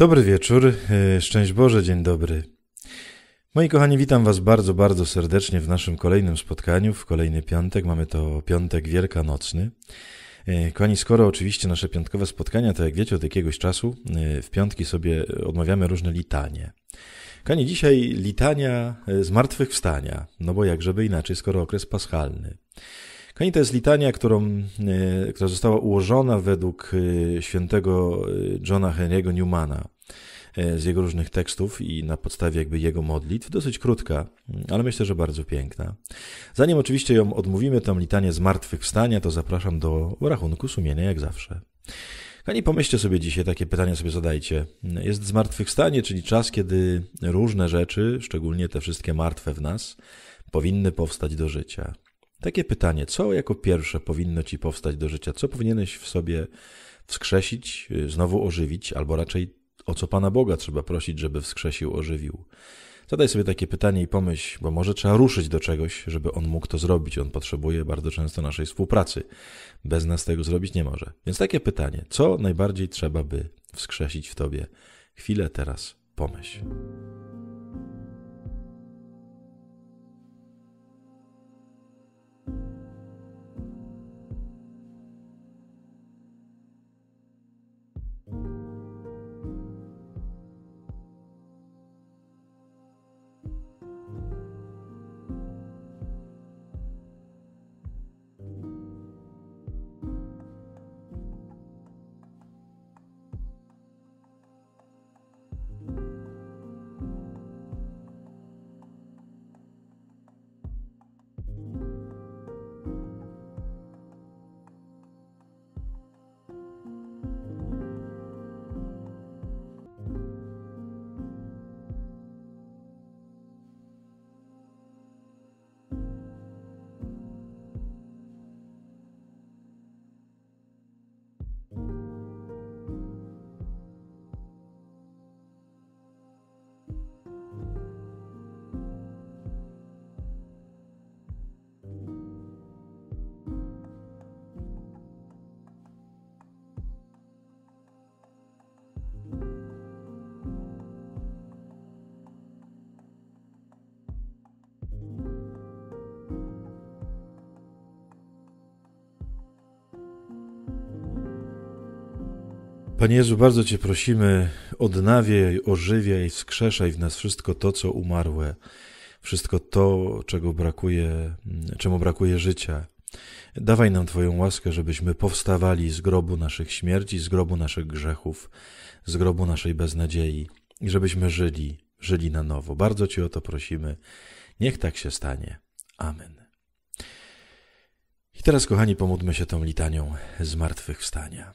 Dobry wieczór, e, szczęść Boże, dzień dobry. Moi kochani, witam Was bardzo, bardzo serdecznie w naszym kolejnym spotkaniu, w kolejny piątek. Mamy to piątek wielkanocny. E, kochani, skoro oczywiście nasze piątkowe spotkania, to jak wiecie, od jakiegoś czasu e, w piątki sobie odmawiamy różne litanie. Kochani, dzisiaj litania zmartwychwstania, no bo jakżeby inaczej, skoro okres paschalny to jest litania, którą, e, która została ułożona według e, świętego e, Johna Henry'ego Newmana z jego różnych tekstów i na podstawie jakby jego modlitw. Dosyć krótka, mm, ale myślę, że bardzo piękna. Zanim oczywiście ją odmówimy, tam litanie zmartwychwstania, to zapraszam do rachunku sumienia jak zawsze. Kochani, pomyślcie sobie dzisiaj, takie pytania sobie zadajcie. Jest zmartwychwstanie, czyli czas, kiedy różne rzeczy, szczególnie te wszystkie martwe w nas, powinny powstać do życia. Takie pytanie, co jako pierwsze powinno ci powstać do życia? Co powinieneś w sobie wskrzesić, y, znowu ożywić, albo raczej o co Pana Boga trzeba prosić, żeby wskrzesił, ożywił? Zadaj sobie takie pytanie i pomyśl, bo może trzeba ruszyć do czegoś, żeby on mógł to zrobić. On potrzebuje bardzo często naszej współpracy. Bez nas tego zrobić nie może. Więc takie pytanie, co najbardziej trzeba by wskrzesić w tobie? Chwilę teraz pomyśl. Panie Jezu, bardzo Cię prosimy, odnawiaj, ożywiaj, wskrzeszaj w nas wszystko to, co umarłe, wszystko to, czego brakuje, mm, czemu brakuje życia. Dawaj nam Twoją łaskę, żebyśmy powstawali z grobu naszych śmierci, z grobu naszych grzechów, z grobu naszej beznadziei i żebyśmy żyli, żyli na nowo. Bardzo Cię o to prosimy. Niech tak się stanie. Amen. I teraz, kochani, pomódmy się tą litanią zmartwychwstania.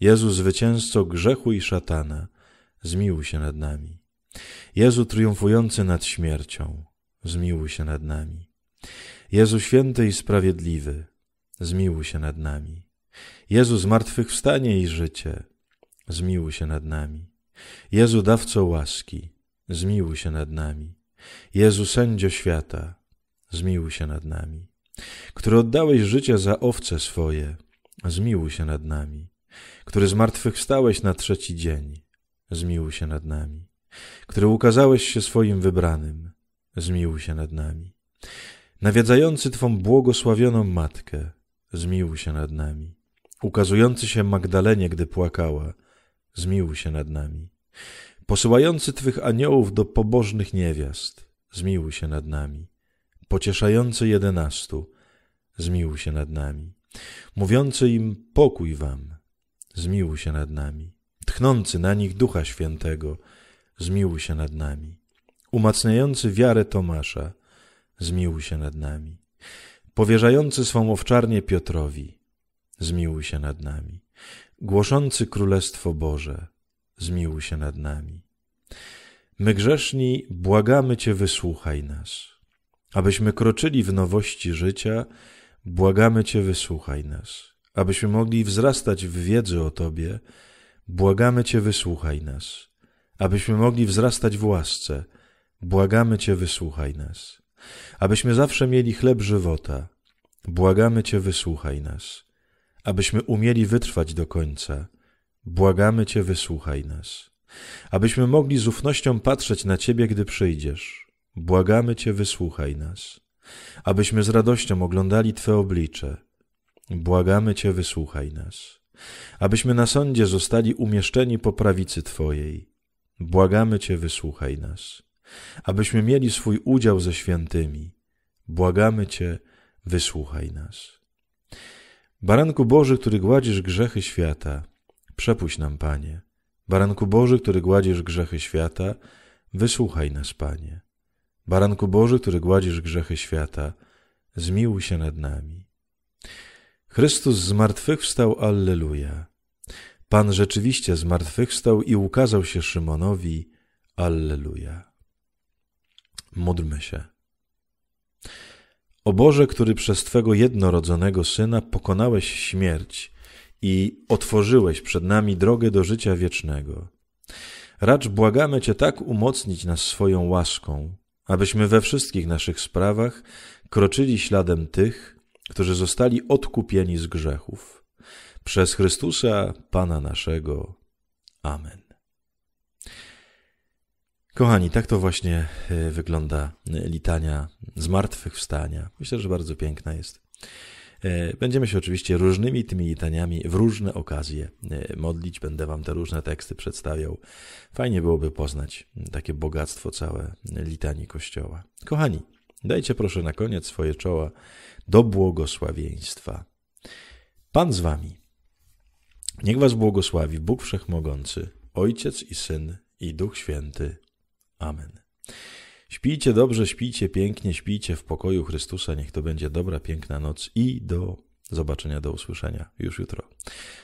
Jezu, zwycięzco grzechu i szatana, zmiłuj się nad nami. Jezu, triumfujący nad śmiercią, zmiłuj się nad nami. Jezu, święty i sprawiedliwy, zmiłuj się nad nami. Jezu, zmartwychwstanie i życie, zmiłuj się nad nami. Jezu, dawco łaski, zmiłuj się nad nami. Jezu, sędzio świata, zmiłuj się nad nami. Który oddałeś życie za owce swoje, zmiłuj się nad nami który zmartwychwstałeś na trzeci dzień, zmiłuj się nad nami, który ukazałeś się swoim wybranym, zmiłuj się nad nami, nawiedzający Twą błogosławioną Matkę, zmiłuj się nad nami, ukazujący się Magdalenie, gdy płakała, zmiłuj się nad nami, posyłający Twych aniołów do pobożnych niewiast, zmiłuj się nad nami, pocieszający jedenastu, zmiłuj się nad nami, mówiący im pokój wam, zmiłuj się nad nami. Tchnący na nich Ducha Świętego, zmiłuj się nad nami. Umacniający wiarę Tomasza, zmiłuj się nad nami. Powierzający swą owczarnię Piotrowi, zmiłuj się nad nami. Głoszący Królestwo Boże, zmiłuj się nad nami. My grzeszni błagamy Cię, wysłuchaj nas. Abyśmy kroczyli w nowości życia, błagamy Cię, wysłuchaj nas abyśmy mogli wzrastać w wiedzy o Tobie, błagamy Cię, wysłuchaj nas. Abyśmy mogli wzrastać w łasce, błagamy Cię, wysłuchaj nas. Abyśmy zawsze mieli chleb żywota, błagamy Cię, wysłuchaj nas. Abyśmy umieli wytrwać do końca, błagamy Cię, wysłuchaj nas. Abyśmy mogli z ufnością patrzeć na Ciebie, gdy przyjdziesz, błagamy Cię, wysłuchaj nas. Abyśmy z radością oglądali Twe oblicze, Błagamy Cię, wysłuchaj nas, abyśmy na sądzie zostali umieszczeni po prawicy Twojej. Błagamy Cię, wysłuchaj nas, abyśmy mieli swój udział ze świętymi. Błagamy Cię, wysłuchaj nas. Baranku Boży, który gładzisz grzechy świata, przepuść nam, Panie. Baranku Boży, który gładzisz grzechy świata, wysłuchaj nas, Panie. Baranku Boży, który gładzisz grzechy świata, zmiłuj się nad nami. Chrystus zmartwychwstał, Alleluja. Pan rzeczywiście zmartwychwstał i ukazał się Szymonowi, Alleluja. Módlmy się. O Boże, który przez Twego jednorodzonego Syna pokonałeś śmierć i otworzyłeś przed nami drogę do życia wiecznego, racz błagamy Cię tak umocnić nas swoją łaską, abyśmy we wszystkich naszych sprawach kroczyli śladem tych, którzy zostali odkupieni z grzechów. Przez Chrystusa Pana naszego. Amen. Kochani, tak to właśnie e, wygląda e, litania zmartwychwstania. Myślę, że bardzo piękna jest. E, będziemy się oczywiście różnymi tymi litaniami w różne okazje modlić. Będę Wam te różne teksty przedstawiał. Fajnie byłoby poznać takie bogactwo całe litanii Kościoła. Kochani, Dajcie proszę na koniec swoje czoła do błogosławieństwa. Pan z wami. Niech was błogosławi Bóg Wszechmogący, Ojciec i Syn i Duch Święty. Amen. Śpijcie dobrze, śpijcie pięknie, śpijcie w pokoju Chrystusa. Niech to będzie dobra, piękna noc i do zobaczenia, do usłyszenia już jutro.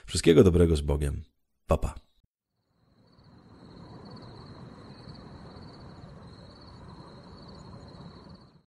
Wszystkiego dobrego z Bogiem. Papa. Pa.